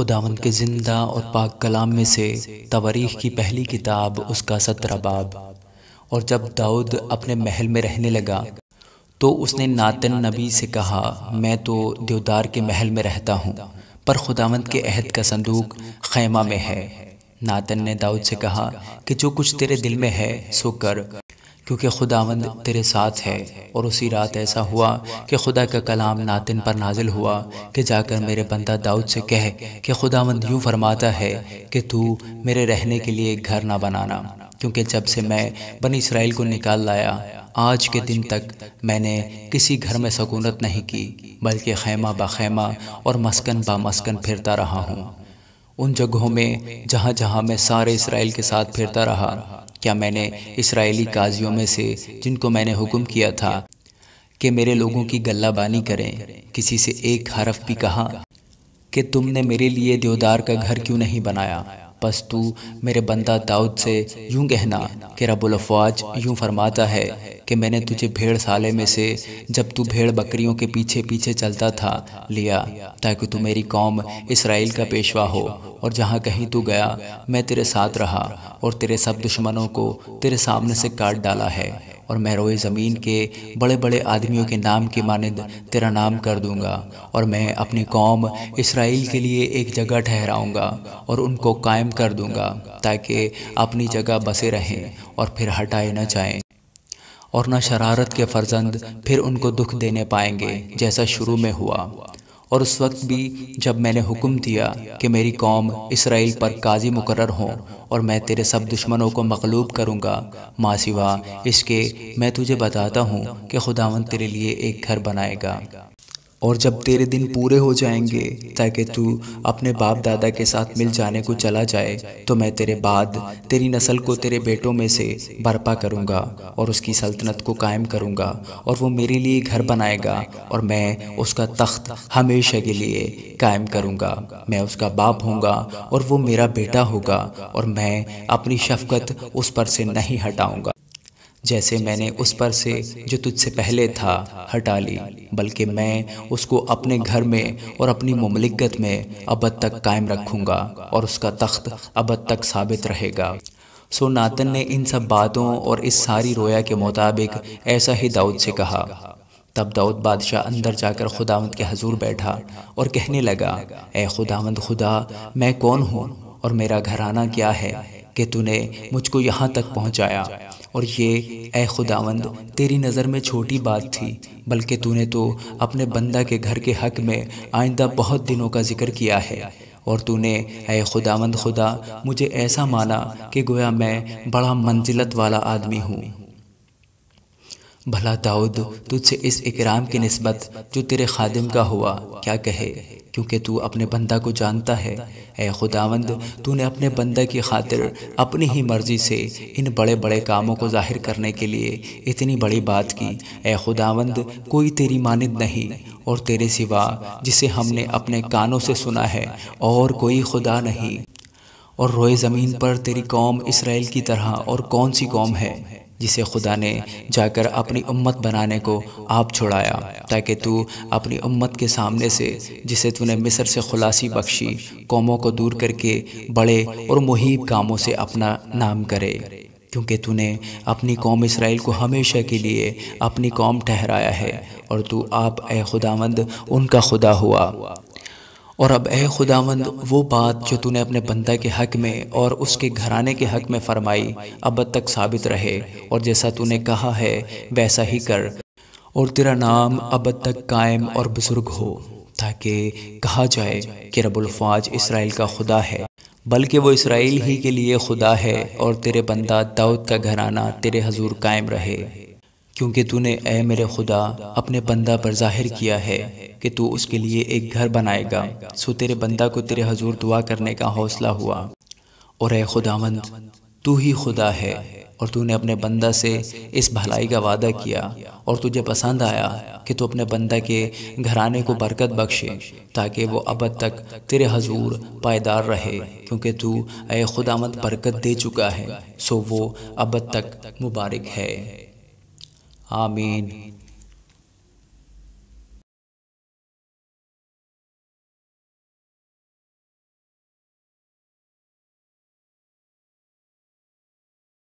خداون کے زندہ اور پاک کلام میں سے توریخ کی پہلی کتاب اس کا سترہ باب اور جب داؤد اپنے محل میں رہنے لگا تو اس نے ناتن نبی سے کہا میں تو دیودار کے محل میں رہتا ہوں پر خداون کے عہد کا صندوق خیمہ میں ہے ناتن نے داؤد سے کہا کہ جو کچھ تیرے دل میں ہے سو کر کیونکہ خداوند تیرے ساتھ ہے اور اسی رات ایسا ہوا کہ خدا کا کلام ناتن پر نازل ہوا کہ جا کر میرے بندہ داؤد سے کہہ کہ خداوند یوں فرماتا ہے کہ تو میرے رہنے کے لیے گھر نہ بنانا کیونکہ جب سے میں بنی اسرائیل کو نکال لایا آج کے دن تک میں نے کسی گھر میں سکونت نہیں کی بلکہ خیمہ با خیمہ اور مسکن با مسکن پھرتا رہا ہوں ان جگہوں میں جہاں جہاں میں سارے اسرائیل کے ساتھ پھرتا رہا کیا میں نے اسرائیلی قاضیوں میں سے جن کو میں نے حکم کیا تھا کہ میرے لوگوں کی گلہ بانی کریں کسی سے ایک حرف بھی کہا کہ تم نے میرے لیے دیودار کا گھر کیوں نہیں بنایا پس تو میرے بندہ داؤد سے یوں کہنا کہ رب الافواج یوں فرماتا ہے کہ میں نے تجھے بھیڑ سالے میں سے جب تو بھیڑ بکریوں کے پیچھے پیچھے چلتا تھا لیا تاکہ تو میری قوم اسرائیل کا پیشوا ہو اور جہاں کہیں تو گیا میں تیرے ساتھ رہا اور تیرے سب دشمنوں کو تیرے سامنے سے کاٹ ڈالا ہے اور میں روئے زمین کے بڑے بڑے آدمیوں کے نام کے مانند تیرا نام کر دوں گا اور میں اپنی قوم اسرائیل کے لیے ایک جگہ ٹھہراؤں گا اور ان کو قائم کر دوں گا تاکہ اپنی جگہ بسے رہیں اور پھر ہٹائے نہ جائیں اور نہ شرارت کے فرزند پھر ان کو دکھ دینے پائیں گے جیسا شروع میں ہوا اور اس وقت بھی جب میں نے حکم دیا کہ میری قوم اسرائیل پر قاضی مقرر ہوں اور میں تیرے سب دشمنوں کو مغلوب کروں گا سوا اس کے میں تجھے بتاتا ہوں کہ خداون تیرے لیے ایک گھر بنائے گا اور جب تیرے دن پورے ہو جائیں گے تاکہ تو اپنے باپ دادا کے ساتھ مل جانے کو چلا جائے تو میں تیرے بعد تیری نسل کو تیرے بیٹوں میں سے برپا کروں گا اور اس کی سلطنت کو قائم کروں گا اور وہ میرے لیے گھر بنائے گا اور میں اس کا تخت ہمیشہ کے لیے قائم کروں گا میں اس کا باپ ہوں گا اور وہ میرا بیٹا ہوگا اور میں اپنی شفقت اس پر سے نہیں ہٹاؤں گا جیسے میں نے اس پر سے جو تجھ سے پہلے تھا ہٹا لی بلکہ میں اس کو اپنے گھر میں اور اپنی مملکت میں ابد تک قائم رکھوں گا اور اس کا تخت ابد تک ثابت رہے گا سو ناتن نے ان سب باتوں اور اس ساری رویا کے مطابق ایسا ہی داؤد سے کہا تب داؤد بادشاہ اندر جا کر خداوند کے حضور بیٹھا اور کہنے لگا اے خداوند خدا میں کون ہوں اور میرا گھرانہ کیا ہے کہ تو نے مجھ کو یہاں تک پہنچایا اور یہ اے خداوند تیری نظر میں چھوٹی بات تھی بلکہ تو نے تو اپنے بندہ کے گھر کے حق میں آئندہ بہت دنوں کا ذکر کیا ہے اور تو نے اے خداوند خدا مجھے ایسا مانا کہ گویا میں بڑا منزلت والا آدمی ہوں بھلا داؤد تجھ سے اس اکرام کی نسبت جو تیرے خادم کا ہوا کیا کہے کیونکہ تو اپنے بندہ کو جانتا ہے اے خداوند تو نے اپنے بندہ کی خاطر اپنی ہی مرضی سے ان بڑے بڑے کاموں کو ظاہر کرنے کے لیے اتنی بڑی بات کی اے خداوند کوئی تیری ماند نہیں اور تیرے سوا جسے ہم نے اپنے کانوں سے سنا ہے اور کوئی خدا نہیں اور روئے زمین پر تیری قوم اسرائیل کی طرح اور کون سی قوم ہے جسے خدا نے جا کر اپنی امت بنانے کو آپ چھڑایا تاکہ تو اپنی امت کے سامنے سے جسے تو نے مصر سے خلاصی بخشی قوموں کو دور کر کے بڑے اور محیب کاموں سے اپنا نام کرے کیونکہ تو نے اپنی قوم اسرائیل کو ہمیشہ کے لیے اپنی قوم ٹھہرایا ہے اور تو آپ اے خداوند ان کا خدا ہوا اور اب اے خداوند وہ بات جو تُو نے اپنے بندہ کے حق میں اور اس کے گھرانے کے حق میں فرمائی اب تک ثابت رہے اور جیسا تو نے کہا ہے ویسا ہی کر اور تیرا نام اب تک قائم اور بزرگ ہو تاکہ کہا جائے کہ رب الفاظ اسرائیل کا خدا ہے بلکہ وہ اسرائیل ہی کے لیے خدا ہے اور تیرے بندہ دعوت کا گھرانہ تیرے حضور قائم رہے کیونکہ تو نے اے میرے خدا اپنے بندہ پر ظاہر کیا ہے کہ تو اس کے لیے ایک گھر بنائے گا سو تیرے بندہ کو تیرے حضور دعا کرنے کا حوصلہ ہوا اور اے خدا تو تو خدا ہے اور تو نے اپنے بندہ سے اس بھلائی کا وعدہ کیا اور تجھے پسند آیا کہ تو اپنے بندہ کے گھرانے کو برکت بخشے تاکہ وہ اب تک تیرے حضور پائیدار رہے کیونکہ تو اے مند برکت دے چکا ہے سو وہ اب تک مبارک ہے آمین